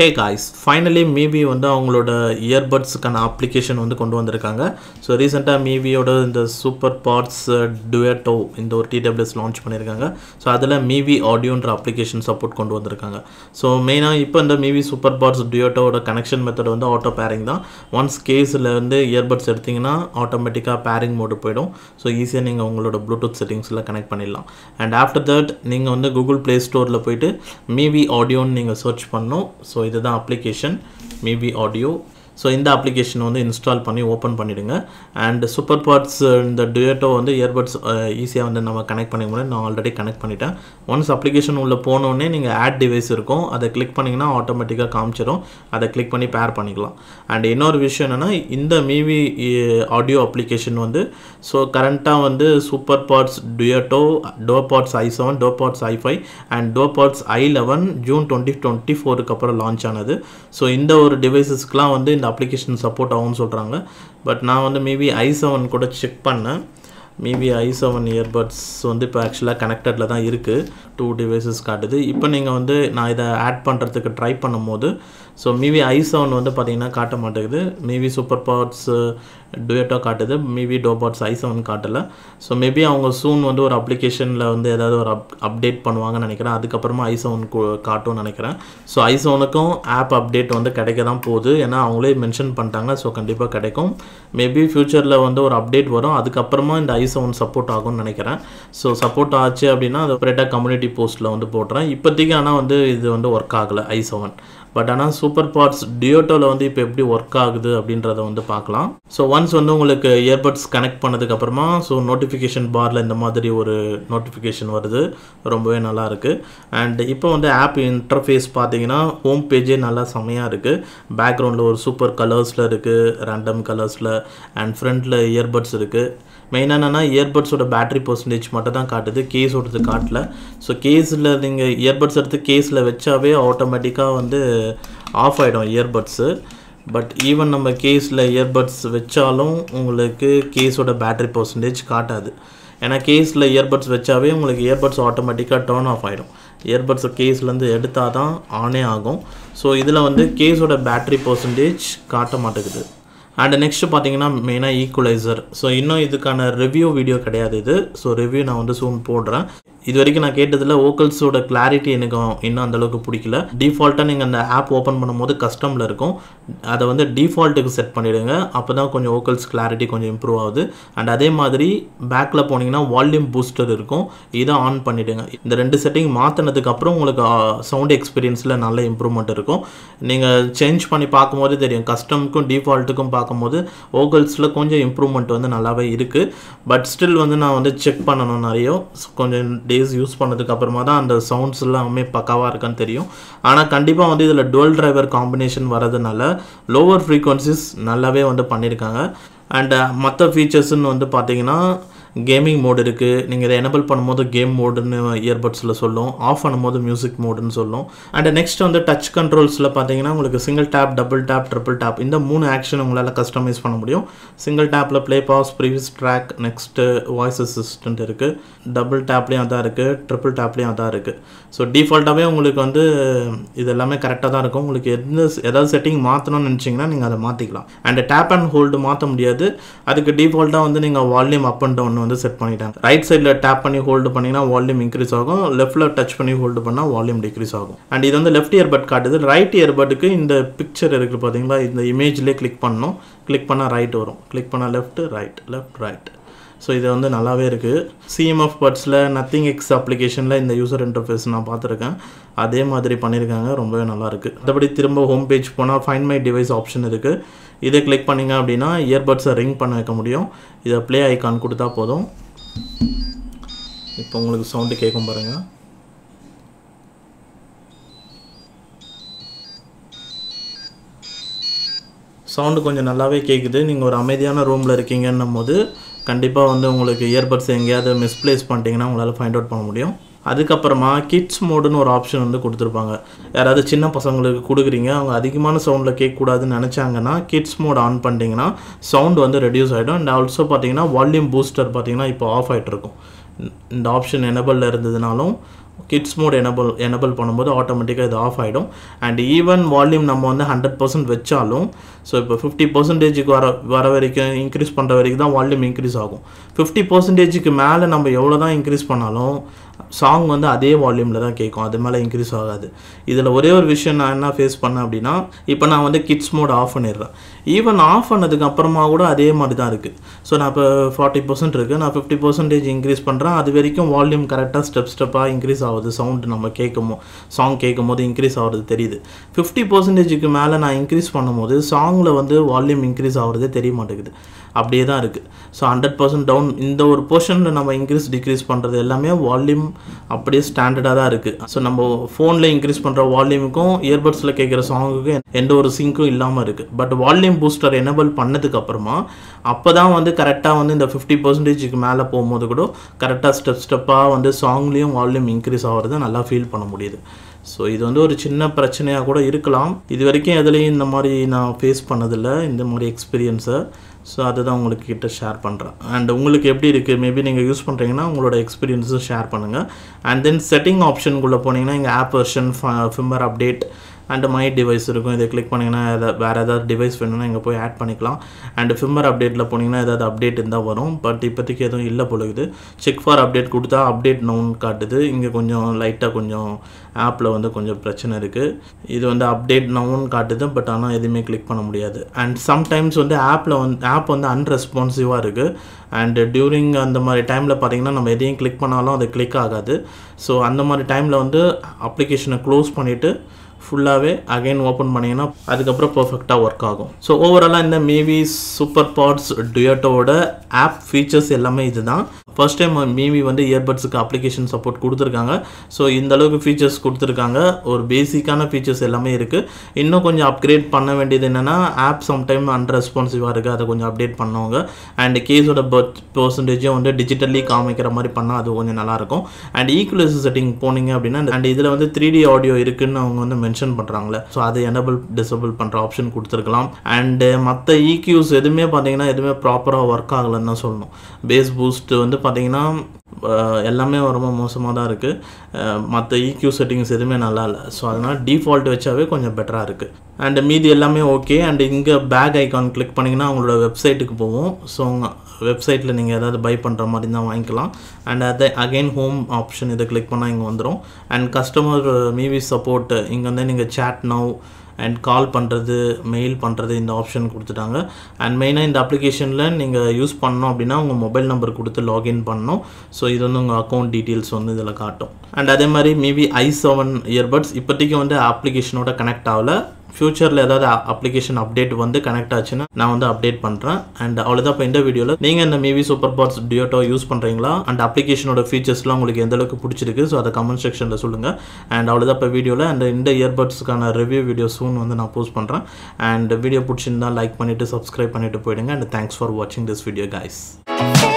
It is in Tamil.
ஹே காய்ஸ் ஃபைனலி மீவி வந்து அவங்களோட இயர்பட்ஸுக்கான அப்ளிகேஷன் வந்து கொண்டு வந்திருக்காங்க ஸோ ரீசெண்டாக மீவியோட இந்த சூப்பர் பார்ட்ஸ் டுவேட்டோ இந்த ஒரு டிடபிள்யூஎஸ் லான்ச் பண்ணியிருக்காங்க ஸோ அதில் மீவி ஆடியோன்ற அப்ளிகேஷன் சப்போர்ட் கொண்டு வந்திருக்காங்க ஸோ மெயினாக இப்போ இந்த மீவி சூப்பர் பார்ட்ஸ் டுவேட்டோட கனெக்ஷன் மெத்தட் வந்து ஆட்டோ பேரிங் தான் ஒன்ஸ் கேஸில் வந்து இயர்பட்ஸ் எடுத்திங்கன்னா ஆட்டோமேட்டிக்காக பேரிங் மோடு போயிடும் ஸோ ஈஸியாக நீங்கள் உங்களோட ப்ளூடூத் செட்டிங்ஸில் கனெக்ட் பண்ணிடலாம் அண்ட் ஆஃப்டர் தட் நீங்கள் வந்து கூகுள் ப்ளே ஸ்டோரில் போயிட்டு மீவி ஆடியோன்னு நீங்கள் சர்ச் பண்ணணும் so either the application may be audio so இந்த அப்ளிகேஷன் வந்து இன்ஸ்டால் பண்ணி ஓப்பன் பண்ணிவிடுங்க அண்ட் சூப்பர் பார்ட்ஸ் இந்த டுயேட்டோ வந்து இயர்பட்ஸ் ஈஸியாக uh, வந்து நம்ம கனெக்ட் பண்ணிக்க முடியும் நான் ஆல்ரெடி கனெக்ட் பண்ணிட்டேன் ஒன்ஸ் அப்ளிகேஷன் உள்ளே போனோடனே நீங்கள் ஆட் டிவைஸ் இருக்கும் அதை கிளிக் பண்ணிங்கன்னா ஆட்டோமேட்டிக்காக காமிச்சிடும் அதை கிளிக் பண்ணி பேர் பண்ணிக்கலாம் அண்ட் இன்னொரு விஷயம் என்னென்னா இந்த மீவி ஆடியோ அப்ளிகேஷன் வந்து ஸோ கரண்ட்டாக வந்து super pods Dueto duo pods I seven duo pods I five and duo pods I eleven June twenty twenty ஃபோருக்கு அப்புறம் லான்ச் ஆனது ஸோ இந்த ஒரு டிவைசஸ்க்குலாம் வந்து இந்த அப்ளிகேஷன் சப்போர்ட் ஆகும்னு சொல்கிறாங்க பட் நான் வந்து மேபி ஐ செவன் கூட செக் பண்ணேன் மேபி ஐ செவன் இயர்பட்ஸ் வந்து இப்போ ஆக்சுவலாக கனெக்டடில் தான் இருக்குது டூ டிவைசஸ் காட்டுது இப்போ நீங்கள் வந்து நான் இதை ஆட் பண்ணுறதுக்கு ட்ரை பண்ணும்போது ஸோ மேபி ஐ செவன் வந்து பார்த்திங்கன்னா காட்ட மாட்டேங்குது மேபி சூப்பர் பவர்ஸ் டுயேட்டோ காட்டுது மேபி டோபாட்ஸ் ஐ செவன் காட்டலை ஸோ மேபி அவங்க சூன் வந்து ஒரு அப்ளிகேஷனில் வந்து ஏதாவது ஒரு அப் அப்டேட் பண்ணுவாங்கன்னு நினைக்கிறேன் அதுக்கப்புறமா ஐ செவன் காட்டும்னு நினைக்கிறேன் ஸோ ஐ செவனுக்கும் ஆப் அப்டேட் வந்து கிடைக்க தான் போகுது ஏன்னா அவங்களே மென்ஷன் பண்ணிட்டாங்க ஸோ கண்டிப்பாக கிடைக்கும் மேபி ஃப்யூச்சரில் வந்து ஒரு அப்டேட் வரும் அதுக்கப்புறமா இந்த ஐ செவன் சப்போர்ட் ஆகும்னு நினைக்கிறேன் ஸோ சப்போர்ட் ஆச்சு அப்படின்னா அது கம்யூனிட்டி போஸ்ட்டில் வந்து போடுறேன் இப்போதைக்கு ஆனால் வந்து இது வந்து ஒர்க் ஆகலை ஐ செவன் பட் ஆனால் சூப்பர் பார்ட்ஸ் டியோட்டோவில் வந்து இப்போ எப்படி ஒர்க் ஆகுது அப்படின்றத வந்து பார்க்கலாம் ஸோ ஒன்ஸ் வந்து உங்களுக்கு இயர்பட்ஸ் கனெக்ட் பண்ணதுக்கப்புறமா ஸோ நோட்டிஃபிகேஷன் பாரில் இந்த மாதிரி ஒரு நோட்டிஃபிகேஷன் வருது ரொம்பவே நல்லா இருக்குது அண்ட் இப்போ வந்து ஆப் இன்டர்ஃபேஸ் பார்த்தீங்கன்னா ஹோம் பேஜே நல்லா செம்மையாக இருக்குது பேக்ரவுண்டில் ஒரு சூப்பர் கலர்ஸில் இருக்குது ரேண்டம் கலர்ஸில் அண்ட் ஃப்ரண்ட்டில் இயர்பட்ஸ் இருக்குது மெயினாக என்னென்னா இயர்பட்ஸோட பேட்ரி பர்சன்டேஜ் மட்டும் தான் காட்டுது கேஸோடது காட்டல ஸோ கேஸில் நீங்கள் இயர்பட்ஸ் எடுத்து கேஸில் வச்சாவே ஆட்டோமேட்டிக்காக வந்து ஆஃப் ஆகிடும் இயர்பட்ஸு பட் ஈவன் நம்ம கேஸில் இயர்பட்ஸ் வச்சாலும் உங்களுக்கு கேஸோட பேட்ரி பர்சன்டேஜ் காட்டாது ஏன்னா கேஸில் இயர்பட்ஸ் வச்சாவே உங்களுக்கு இயர்பட்ஸ் ஆட்டோமேட்டிக்காக டேர்ன் ஆஃப் ஆகிடும் இயர்பட்ஸை கேஸ்லேருந்து எடுத்தால் தான் ஆனே ஆகும் ஸோ இதில் வந்து கேஸோட பேட்ரி பர்சன்டேஜ் காட்ட மாட்டேங்குது அண்ட் நெக்ஸ்ட்டு பார்த்தீங்கன்னா மெயினாக ஈக்குவலைசர் ஸோ இன்னும் இதுக்கான ரிவ்யூ வீடியோ கிடையாது இது ஸோ ரிவ்யூ நான் வந்து சூன் போடுறேன் இது வரைக்கும் நான் கேட்டதில் ஓக்கல்ஸோட கிளாரிட்டி எனக்கு இன்னும் அந்தளவுக்கு பிடிக்கல டிஃபால்ட்டாக நீங்கள் அந்த ஆப் ஓப்பன் பண்ணும்போது கஸ்டமில் இருக்கும் அதை வந்து டிஃபால்ட்டுக்கு செட் பண்ணிவிடுங்க அப்போ தான் கொஞ்சம் ஓக்கல்ஸ் கிளாரிட்டி கொஞ்சம் இம்ப்ரூவ் ஆகுது அண்ட் அதே மாதிரி பேக்கில் போனீங்கன்னா வால்யூம் பூஸ்டர் இருக்கும் இதை ஆன் பண்ணிவிடுங்க இந்த ரெண்டு செட்டிங் மாற்றினதுக்கப்புறம் உங்களுக்கு சவுண்ட் எக்ஸ்பீரியன்ஸில் நல்ல இம்ப்ரூவ்மெண்ட் இருக்கும் நீங்கள் சேஞ்ச் பண்ணி பார்க்கும்போது தெரியும் கஸ்டமுக்கும் டிஃபால்ட்டுக்கும் பார்க்கும்போது ஓக்கல்ஸில் கொஞ்சம் இம்ப்ரூவ்மெண்ட் வந்து நல்லாவே இருக்குது பட் ஸ்டில் வந்து நான் வந்து செக் பண்ணணும் நிறைய கொஞ்சம் டேஸ் யூஸ் பண்ணதுக்கு அப்புறமா தான் அந்த சவுண்ட்ஸ் எல்லாமே பக்காவாக இருக்கான்னு தெரியும் ஆனால் கண்டிப்பாக வந்து இதில் டுவல் டிரைவர் காம்பினேஷன் வரதுனால லோவர் ஃப்ரீக்வன்சிஸ் நல்லாவே வந்து பண்ணியிருக்காங்க அண்ட் மற்ற ஃபீச்சர்ஸ்ன்னு வந்து பார்த்திங்கன்னா கேமிங் மோடு இருக்குது நீங்கள் இதை எனபிள் பண்ணும்போது கேம் மோடுன்னு இயர்பட்ஸில் சொல்லும் ஆஃப் பண்ணும்போது மியூசிக் மோடுன்னு சொல்லும் அண்ட் நெக்ஸ்ட் வந்து டச் கண்ட்ரோல்ஸில் பார்த்தீங்கன்னா உங்களுக்கு single tap double tap triple tap இந்த மூணு ஆக்ஷன் உங்களால் கஸ்டமைஸ் பண்ண முடியும் சிங்கிள் டேப்பில் play pause previous track next voice assistant இருக்குது டபுள் டேப்லேயும் அதான் இருக்குது ட்ரிபிள் டேப்லேயும் அதான் இருக்குது ஸோ டிஃபால்ட்டாகவே உங்களுக்கு வந்து இது எல்லாமே கரெக்டாக தான் இருக்கும் உங்களுக்கு எந்த ஏதாவது செட்டிங் மாற்றணும்னு நினச்சிங்கன்னா நீங்கள் அதை மாற்றிக்கலாம் அண்ட் டேப் அண்ட் ஹோல்டு மாற்ற முடியாது அதுக்கு டிஃபால்ட்டாக வந்து நீங்கள் வால்யூம் அப் அண்ட் டவுன் ஒன்று வந்து செட் பண்ணிட்டாங்க ரைட் சைடில் டேப் பண்ணி ஹோல்டு பண்ணிங்கன்னா வால்யூம் இன்க்ரீஸ் ஆகும் லெஃப்ட்டில் டச் பண்ணி ஹோல்டு பண்ணால் வால்யூம் டிக்ரீஸ் ஆகும் அண்ட் இது வந்து லெஃப்ட் இயர்பட் காட்டுது ரைட் இயர்பட்டுக்கு இந்த பிக்சர் இருக்குது பார்த்தீங்களா இந்த இமேஜ்லேயே கிளிக் பண்ணணும் கிளிக் பண்ணால் ரைட் வரும் கிளிக் பண்ணால் left right left right so இது வந்து நல்லாவே இருக்குது சிஎம்எஃப் பட்ஸில் நத்திங் எக்ஸ் அப்ளிகேஷனில் இந்த யூசர் இன்டர்ஃபேஸ் நான் பார்த்துருக்கேன் அதே மாதிரி பண்ணியிருக்காங்க ரொம்பவே நல்லாயிருக்கு மற்றபடி திரும்ப ஹோம் பேஜ் போனால் ஃபைன் மை டிவைஸ் ஆப்ஷன் இருக்குது இதை கிளிக் பண்ணிங்க அப்படின்னா இயர்பட்ஸை ரிங் பண்ண வைக்க முடியும் இதை ப்ளே ஐக்கான் கொடுத்தா போதும் இப்போ உங்களுக்கு சவுண்டு கேட்கும் பாருங்கள் சவுண்டு கொஞ்சம் நல்லாவே கேட்குது நீங்கள் ஒரு அமைதியான ரூமில் இருக்கீங்கன்னும் போது கண்டிப்பாக வந்து உங்களுக்கு இயர்பட்ஸ் எங்கேயாவது மிஸ்பிளேஸ் பண்ணிட்டீங்கன்னா உங்களால் ஃபைண்ட் அவுட் பண்ண முடியும் அதுக்கப்புறமா கிட்ஸ் மோடுன்னு ஒரு ஆப்ஷன் வந்து கொடுத்துருப்பாங்க யாராவது சின்ன பசங்களுக்கு கொடுக்குறீங்க அவங்க அதிகமான சவுண்டில் கேட்கக்கூடாதுன்னு நினச்சாங்கன்னா கிட்ஸ் மோட் ஆன் பண்ணிட்டீங்கன்னா சவுண்ட் வந்து ரெடியூஸ் ஆகிடும் அண்ட் ஆல்சோ பார்த்தீங்கன்னா வால்யூம் பூஸ்டர் பார்த்தீங்கன்னா இப்போ ஆஃப் ஆகிட்டு இருக்கும் இந்த ஆப்ஷன் எனபிளில் இருந்ததுனாலும் கிட்ஸ் மோட் எனபிள் எனபிள் பண்ணும்போது ஆட்டோமேட்டிக்காக இது ஆஃப் ஆகிடும் அண்ட் ஈவன் வால்யூம் நம்ம வந்து ஹண்ட்ரட் பர்சன்ட் வச்சாலும் ஸோ இப்போ ஃபிஃப்டி பர்சன்டேஜுக்கு வர வர வரைக்கும் இன்க்ரீஸ் பண்ணுற வரைக்கும் தான் வால்யூம் இன்க்ரீஸ் ஆகும் ஃபிஃப்டி பர்சன்டேஜுக்கு மேலே நம்ம எவ்வளோ தான் இன்க்ரீஸ் பண்ணாலும் சாங் வந்து அதே வால்யூமில் தான் கேட்கும் அது மேலே இன்க்ரீஸ் ஆகாது இதில் ஒரே ஒரு விஷயம் நான் என்ன ஃபேஸ் பண்ணேன் அப்படின்னா இப்போ நான் வந்து கிட்ஸ் மோட் ஆஃப் பண்ணிடுறேன் ஈவன் ஆஃப் பண்ணதுக்கு அப்புறமா கூட அதே மாதிரி தான் இருக்குது ஸோ நான் இப்போ ஃபார்ட்டி பர்சன்ட் இருக்குது நான் ஃபிஃப்டி பர்சன்டேஜ் இன்க்ரீஸ் பண்ணுறேன் அது வரைக்கும் வால்யூம் கரெக்டாக ஸ்டெப் ஸ்டெப்பாக இன்க்ரீஸ் ஆகுது சவுண்டு நம்ம கேட்கும் சாங் கேட்கும் போது இன்க்ரீஸ் ஆகிறது தெரியுது ஃபிஃப்டி பர்சன்டேஜுக்கு மேலே நான் இன்க்ரீஸ் பண்ணும்போது சாங்கில் வந்து வால்யூம் இன்க்ரீஸ் ஆகிறதே தெரிய மாட்டேங்குது அப்படியே தான் இருக்குது ஸோ ஹண்ட்ரட் பர்சன்ட் டவுன் இந்த ஒரு போர்ஷனில் நம்ம இன்க்ரீஸ் டிக்ரீஸ் பண்ணுறது எல்லாமே வால்யூம் அப்படியே ஸ்டாண்டர்டாக தான் இருக்குது ஸோ நம்ம ஃபோனில் இன்க்ரீஸ் பண்ணுற வால்யூமுக்கும் இயர்பட்ஸில் கேட்குற சாங்குக்கும் எந்த ஒரு சிங்க்கும் இல்லாமல் இருக்குது but volume time booster enable பண்ணதுக்கப்புறமா அப்போ தான் வந்து கரெக்டாக வந்து இந்த ஃபிஃப்டி பர்சன்டேஜுக்கு மேலே போகும்போது கூட கரெக்டாக ஸ்டெப் ஸ்டெப்பாக வந்து சாங்லேயும் வால்யூம் இன்க்ரீஸ் ஆகிறது நல்லா ஃபீல் பண்ண முடியுது ஸோ இது வந்து ஒரு சின்ன பிரச்சனையாக கூட இருக்கலாம் இது வரைக்கும் எதுலேயும் இந்த மாதிரி நான் ஃபேஸ் பண்ணதில்லை இந்த மாதிரி எக்ஸ்பீரியன்ஸை ஸோ அதை தான் உங்களுக்கு கிட்ட ஷேர் பண்ணுறேன் அண்ட் உங்களுக்கு எப்படி இருக்குது மேபி நீங்கள் யூஸ் பண்ணுறீங்கன்னா உங்களோட எக்ஸ்பீரியன்ஸும் ஷேர் பண்ணுங்கள் அண்ட் தென் செட்டிங் ஆப்ஷனுக்குள்ளே போனீங்கன்னா எங்கள் app version firmware update and my device இருக்கும் இதை கிளிக் பண்ணிங்கன்னா எதாவது வேறு ஏதாவது டிவைஸ் வேணும்னா இங்கே போய் ஆட் பண்ணிக்கலாம் அண்டு ஃபிம்மர் அப்டேட்டில் போனீங்கன்னா ஏதாவது அப்டேட் இருந்தால் வரும் பட் இப்போதைக்கு எதுவும் இல்லை பொழுது செக் ஃபார் அப்டேட் கொடுத்தா அப்டேட் நோன் காட்டுது இங்கே கொஞ்சம் லைட்டாக கொஞ்சம் ஆப்பில் வந்து கொஞ்சம் பிரச்சனை இருக்குது இது வந்து அப்டேட் நோன் காட்டுது பட் ஆனால் எதுவுமே கிளிக் பண்ண முடியாது அண்ட் சம்டைம்ஸ் வந்து ஆப்பில் வந்து ஆப் வந்து அன்ரெஸ்பான்சிவாக இருக்குது அண்டு டியூரிங் அந்த மாதிரி டைமில் பார்த்தீங்கன்னா நம்ம எதையும் கிளிக் பண்ணாலும் அது கிளிக் ஆகாது ஸோ அந்த மாதிரி டைமில் வந்து அப்ளிகேஷனை க்ளோஸ் பண்ணிவிட்டு ஃபுல்லாகவே அகைன் ஓப்பன் பண்ணிங்கன்னா அதுக்கப்புறம் பர்ஃபெக்டாக ஒர்க் ஆகும் ஸோ ஓவராலாக இந்த மீவி சூப்பர் பாட்ஸ் டுயட்டோட ஆப் ஃபீச்சர்ஸ் எல்லாமே இதுதான் ஃபர்ஸ்ட் டைம் மீவி வந்து இயர்பட்ஸுக்கு அப்ளிகேஷன் சப்போர்ட் கொடுத்துருக்காங்க ஸோ இந்த அளவுக்கு ஃபீச்சர்ஸ் கொடுத்துருக்காங்க ஒரு பேசிக்கான ஃபீச்சர்ஸ் எல்லாமே இருக்குது இன்னும் கொஞ்சம் அப்கிரேட் பண்ண வேண்டியது என்னென்னா ஆப் சம்டைம் அன்ரெஸ்பான்சிவாக இருக்குது அதை கொஞ்சம் அப்டேட் பண்ணுவாங்க அண்ட் கேஸோட பர்த் பர்சன்டேஜும் வந்து டிஜிட்டலி காமிக்கிற மாதிரி பண்ணால் அது கொஞ்சம் நல்லாயிருக்கும் அண்ட் ஈக்குவலைசர் செட்டிங் போனீங்க அப்படின்னா அண்ட் இதில் வந்து த்ரீ டி ஆடியோ இருக்குதுன்னு அவங்க வந்து மென்ஷன் பண்ணுறாங்களே ஸோ அதை எனபிள் டிசபிள் பண்ணுற ஆப்ஷன் கொடுத்துருக்கலாம் அண்டு மற்ற ஈக்யூஸ் e எதுவுமே பார்த்தீங்கன்னா எதுவுமே ப்ராப்பராக ஒர்க் ஆகலைன்னு தான் சொல்லணும் பேஸ் பூஸ்ட் வந்து பார்த்தீங்கன்னா எல்லாமே ரொம்ப மோசமாக தான் இருக்குது மற்ற இக்யூ e செட்டிங்ஸ் எதுவுமே நல்லா இல்லை ஸோ அதனால் டிஃபால்ட் வச்சாவே கொஞ்சம் பெட்டராக இருக்குது அண்டு மீதி எல்லாமே ஓகே அண்டு இங்கே பேக் ஐக்கான் கிளிக் பண்ணிங்கன்னா அவங்களோட வெப்சைட்டுக்கு போவோம் ஸோ உங்கள் வெப்சைட்டில் நீங்கள் ஏதாவது பை பண்ணுற மாதிரி தான் வாங்கிக்கலாம் அண்ட் அதை அகெயின் ஹோம் ஆப்ஷன் இதை கிளிக் பண்ணால் இங்கே வந்துடும் அண்ட் கஸ்டமர் மீவி சப்போர்ட்டு இங்கே வந்து நீங்கள் சேட் நவ் அண்ட் கால் பண்ணுறது மெயில் பண்ணுறது இந்த ஆப்ஷன் கொடுத்துட்டாங்க அண்ட் மெயினாக இந்த அப்ளிகேஷனில் நீங்கள் யூஸ் பண்ணோம் அப்படின்னா உங்கள் மொபைல் நம்பர் கொடுத்து லாகின் பண்ணணும் ஸோ இது வந்து உங்கள் அக்கௌண்ட் டீட்டெயில்ஸ் வந்து இதில் காட்டும் அண்ட் அதே மாதிரி மேபி ஐ செவன் இயர்பட்ஸ் இப்போதைக்கு வந்து அப்ளிகேஷனோட கனெக்ட் ஆகலை ஃப்யூச்சரில் ஏதாவது அப்ளிகேஷன் அப்டேட் வந்து கனெக்ட் ஆச்சுன்னா நான் வந்து அப்டேட் பண்ணுறேன் அண்ட் அவ்வளோதான் இப்போ இந்த வீடியோவில் நீங்கள் இந்த Mivi super pods Dueto use பண்ணுறீங்களா அண்ட் அப்ளிகேஷனோட ஃபீச்சர்ஸ்லாம் உங்களுக்கு எந்த அளவுக்கு பிடிச்சிருக்கு ஸோ அதை கமெண்ட் செக்ஷனில் சொல்லுங்கள் அண்ட் அவ்வளோதான் இப்போ வீடியோவில் அண்ட் இந்த இயர்பட்ஸ்க்கான ரிவ்யூ வீடியோ சூன் வந்து நான் போஸ்ட் பண்ணுறேன் அண்ட் வீடியோ பிடிச்சிருந்தால் லைக் பண்ணிவிட்டு சப்ஸ்கிரைப் பண்ணிவிட்டு போயிடுங்க அண்ட் தேங்க்ஸ் ஃபார் வாட்சிங் திஸ் வீடியோ கைஸ்